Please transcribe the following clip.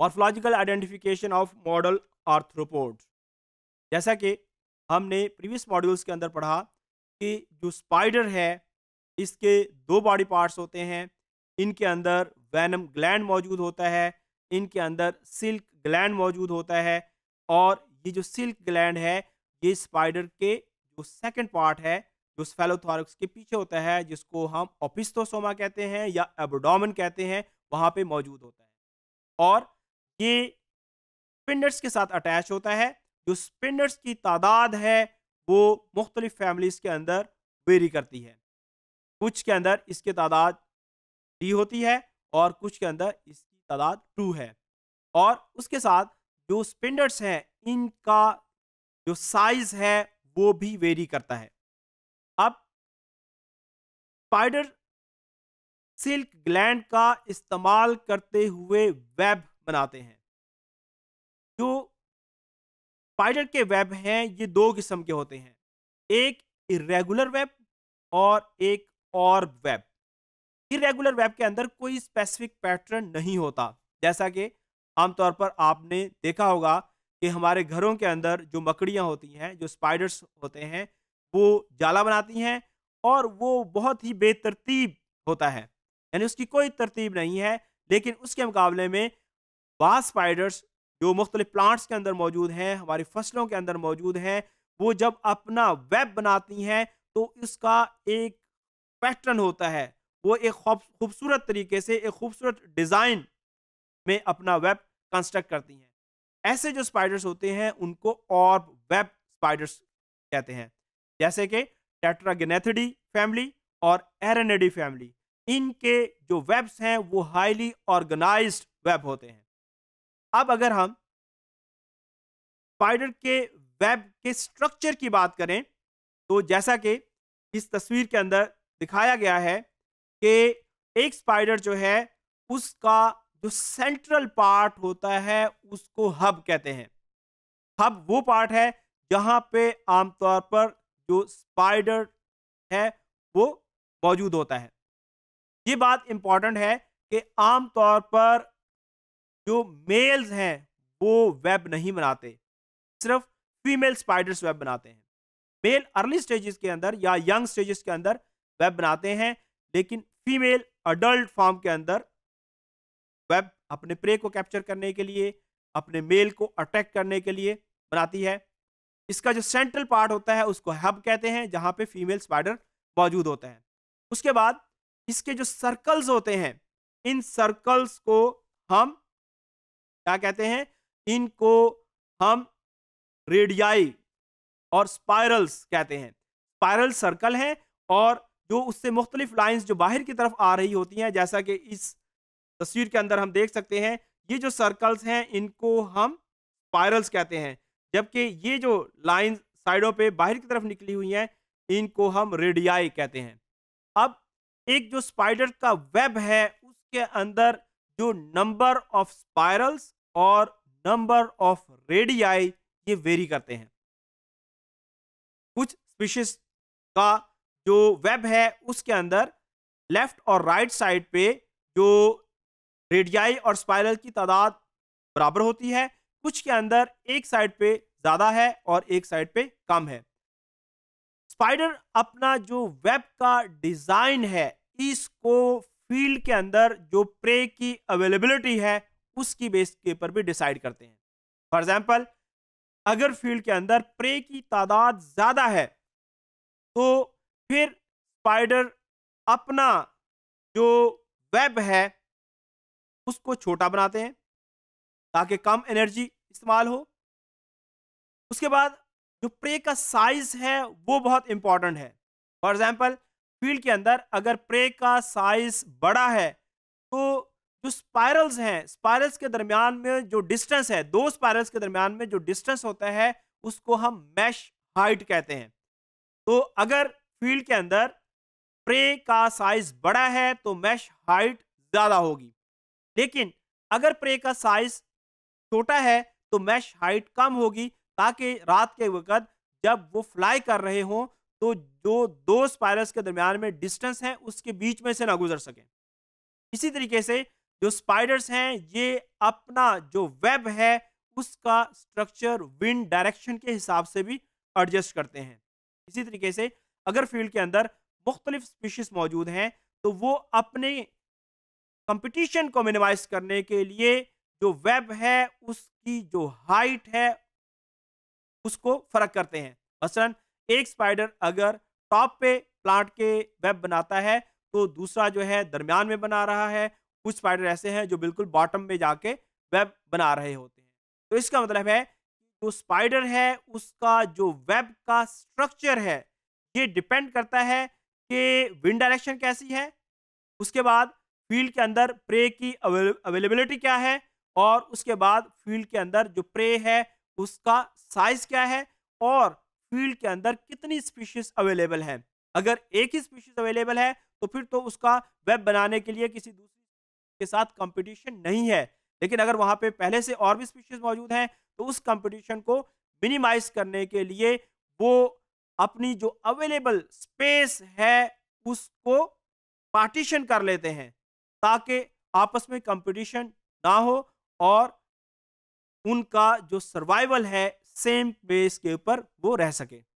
morphological identification of model arthropod जैसा कि हमने प्रीवियस मॉड्यूल्स के अंदर पढ़ा कि जो स्पाइडर है इसके दो बॉडी पार्ट्स होते हैं इनके अंदर वैनम ग्लैंड मौजूद होता है इनके अंदर सिल्क ग्लैंड मौजूद होता है और ये जो सिल्क ग्लैंड है ये स्पाइडर के जो सेकंड पार्ट है जो फेलोथॉरक्स के पीछे होता है जिसको हम ऑपिस्तोसोमा कहते हैं या एबोडोमन कहते हैं वहाँ पे मौजूद होता है और ये स्पिनर्स के साथ अटैच होता है जो स्पिनर्स की तादाद है वो मुख्तलिफ फैमिलीज के अंदर वेरी करती है कुछ के अंदर इसके तादाद थ्री होती है और कुछ के अंदर इसकी तादाद टू है और उसके साथ जो स्पिंडर्स हैं इनका जो साइज़ है वो भी वेरी करता है अब स्पाइडर सिल्क ग्लैंड का इस्तेमाल करते हुए वेब बनाते हैं जो स्पाइडर के वेब हैं ये दो किस्म के होते हैं एक इरेगुलर वेब और एक और वेब इरेगुलर वेब के अंदर कोई स्पेसिफिक पैटर्न नहीं होता जैसा कि आमतौर पर आपने देखा होगा कि हमारे घरों के अंदर जो मकड़ियाँ होती हैं जो स्पाइडर्स होते हैं वो जाला बनाती हैं और वो बहुत ही बेतरतीब होता है यानी उसकी कोई तरतीब नहीं है लेकिन उसके मुकाबले में बास स्पाइडर्स जो मुख्तलि प्लांट्स के अंदर मौजूद हैं हमारी फसलों के अंदर मौजूद हैं वो जब अपना वेब बनाती हैं तो इसका एक पैटर्न होता है वो एक खूबसूरत तरीके से एक खूबसूरत डिज़ाइन में अपना वेब कंस्ट्रक्ट करती हैं ऐसे जो स्पाइडर्स होते हैं उनको और वेब स्पाइडर्स कहते हैं जैसे कि टेट्रागनेथडी फैमिली और एरनेडी फैमिली इनके जो वेब्स हैं वो हाईली ऑर्गेनाइज्ड वेब होते हैं अब अगर हम स्पाइडर के वेब के स्ट्रक्चर की बात करें तो जैसा कि इस तस्वीर के अंदर दिखाया गया है कि एक स्पाइडर जो है उसका जो सेंट्रल पार्ट होता है उसको हब कहते हैं हब वो पार्ट है जहाँ पे आमतौर पर जो स्पाइडर है वो मौजूद होता है ये बात इम्पॉर्टेंट है कि आमतौर पर जो मेल्स हैं वो वेब नहीं बनाते सिर्फ फीमेल स्पाइडर्स वेब बनाते हैं मेल अर्ली स्टेजेस के अंदर या यंग स्टेजेस के अंदर वेब बनाते हैं लेकिन फीमेल अडल्ट फॉर्म के अंदर वेब अपने प्रे को कैप्चर करने के लिए अपने मेल को अटैक करने के लिए बनाती है इसका जो सेंट्रल पार्ट होता है उसको हब कहते हैं जहाँ पे फीमेल स्पाइडर मौजूद होते हैं उसके बाद इसके जो सर्कल्स होते हैं इन सर्कल्स को हम क्या कहते हैं इनको हम रेडियाई और स्पायरल्स कहते हैं स्पायरल सर्कल हैं और जो उससे मुख्तलिफ लाइंस जो बाहर की तरफ आ रही होती हैं जैसा कि इस तस्वीर के अंदर हम देख सकते हैं ये जो सर्कल्स हैं इनको हम स्पायरल्स कहते हैं जबकि ये जो लाइन साइडों पे बाहर की तरफ निकली हुई हैं इनको हम रेडियाई कहते हैं अब एक जो स्पाइडर का वेब है उसके अंदर जो नंबर ऑफ स्पायरल्स और नंबर ऑफ रेडियाई ये वेरी करते हैं कुछ स्पीशीज का जो वेब है उसके अंदर लेफ्ट और राइट साइड पे जो रेडियाई और स्पाइरल की तादाद बराबर होती है कुछ के अंदर एक साइड पे ज़्यादा है और एक साइड पे कम है स्पाइडर अपना जो वेब का डिज़ाइन है इसको फील्ड के अंदर जो प्रे की अवेलेबिलिटी है उसकी बेस के ऊपर भी डिसाइड करते हैं फॉर एग्जाम्पल अगर फील्ड के अंदर प्रे की तादाद ज़्यादा है तो फिर स्पाइडर अपना जो वेब है उसको छोटा बनाते हैं ताकि कम एनर्जी इस्तेमाल हो उसके बाद जो प्रे का साइज है वो बहुत इंपॉर्टेंट है फॉर एग्जाम्पल फील्ड के अंदर अगर प्रे का साइज बड़ा है तो जो स्पायरल्स हैं स्पायरल्स के दरमियान में जो डिस्टेंस है दो स्पायरल्स के दरमियान में जो डिस्टेंस होता है उसको हम मैश हाइट कहते हैं तो अगर फील्ड के अंदर प्रे का साइज बड़ा है तो मैश हाइट ज़्यादा होगी लेकिन अगर प्रे का साइज छोटा है तो मैश हाइट कम होगी ताकि रात के वक्त जब वो फ्लाई कर रहे हों तो जो दो स्पायरल्स के दरमियान में डिस्टेंस है उसके बीच में से ना गुजर सकें इसी तरीके से जो स्पाइडर्स हैं ये अपना जो वेब है उसका स्ट्रक्चर विंड डायरेक्शन के हिसाब से भी एडजस्ट करते हैं इसी तरीके से अगर फील्ड के अंदर मुख्तलिफ स्पीशीज़ मौजूद हैं तो वो अपने कंपटीशन को मिनिमाइज करने के लिए जो वेब है उसकी जो हाइट है उसको फ़र्क करते हैं मसलन एक स्पाइडर अगर टॉप पे प्लांट के वेब बनाता है तो दूसरा जो है दरमियान में बना रहा है कुछ स्पाइडर ऐसे हैं जो बिल्कुल बॉटम में जाके वेब बना रहे होते हैं तो इसका मतलब है जो तो स्पाइडर है उसका जो वेब का स्ट्रक्चर है ये डिपेंड करता है कि विंड डायरेक्शन कैसी है उसके बाद फील्ड के अंदर प्रे की अवेलेबिलिटी क्या है और उसके बाद फील्ड के अंदर जो प्रे है उसका साइज क्या है और फील्ड के अंदर कितनी स्पीशीज अवेलेबल है अगर एक ही स्पीशीज अवेलेबल है तो फिर तो उसका वेब बनाने के लिए किसी दूसरे के साथ कंपटीशन नहीं है लेकिन अगर वहाँ पे पहले से और भी स्पीशीज मौजूद हैं तो उस कंपटीशन को मिनिमाइज करने के लिए वो अपनी जो अवेलेबल स्पेस है उसको पार्टीशन कर लेते हैं ताकि आपस में कंपटीशन ना हो और उनका जो सर्वाइवल है सेम बेस के ऊपर वो रह सके